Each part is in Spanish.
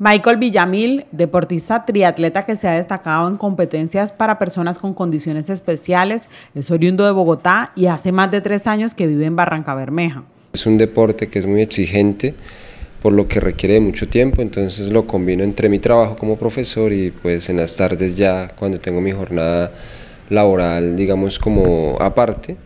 Michael Villamil, deportista triatleta que se ha destacado en competencias para personas con condiciones especiales, es oriundo de Bogotá y hace más de tres años que vive en Barranca Bermeja. Es un deporte que es muy exigente, por lo que requiere mucho tiempo, entonces lo combino entre mi trabajo como profesor y pues en las tardes ya cuando tengo mi jornada laboral, digamos como aparte,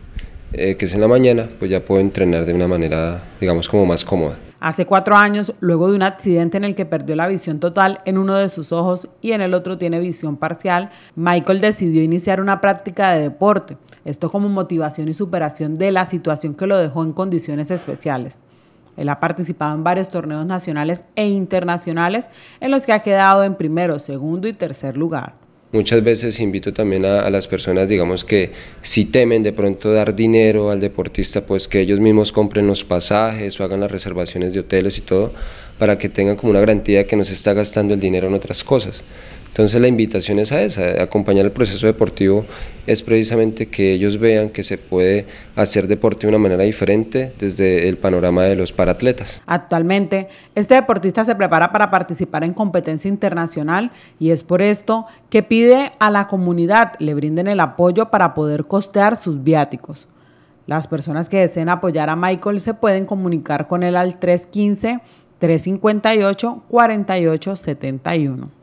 eh, que es en la mañana, pues ya puedo entrenar de una manera, digamos como más cómoda. Hace cuatro años, luego de un accidente en el que perdió la visión total en uno de sus ojos y en el otro tiene visión parcial, Michael decidió iniciar una práctica de deporte, esto como motivación y superación de la situación que lo dejó en condiciones especiales. Él ha participado en varios torneos nacionales e internacionales en los que ha quedado en primero, segundo y tercer lugar. Muchas veces invito también a, las personas, digamos, que si temen de pronto dar dinero al deportista, pues que ellos mismos compren los pasajes o hagan las reservaciones de hoteles y todo, para que tengan como una garantía que no se está gastando el dinero en otras cosas. Entonces la invitación es a esa, acompañar el proceso deportivo es precisamente que ellos vean que se puede hacer deporte de una manera diferente desde el panorama de los paratletas. Actualmente, este deportista se prepara para participar en competencia internacional y es por esto que pide a la comunidad le brinden el apoyo para poder costear sus viáticos. Las personas que deseen apoyar a Michael se pueden comunicar con él al 315 358 4871.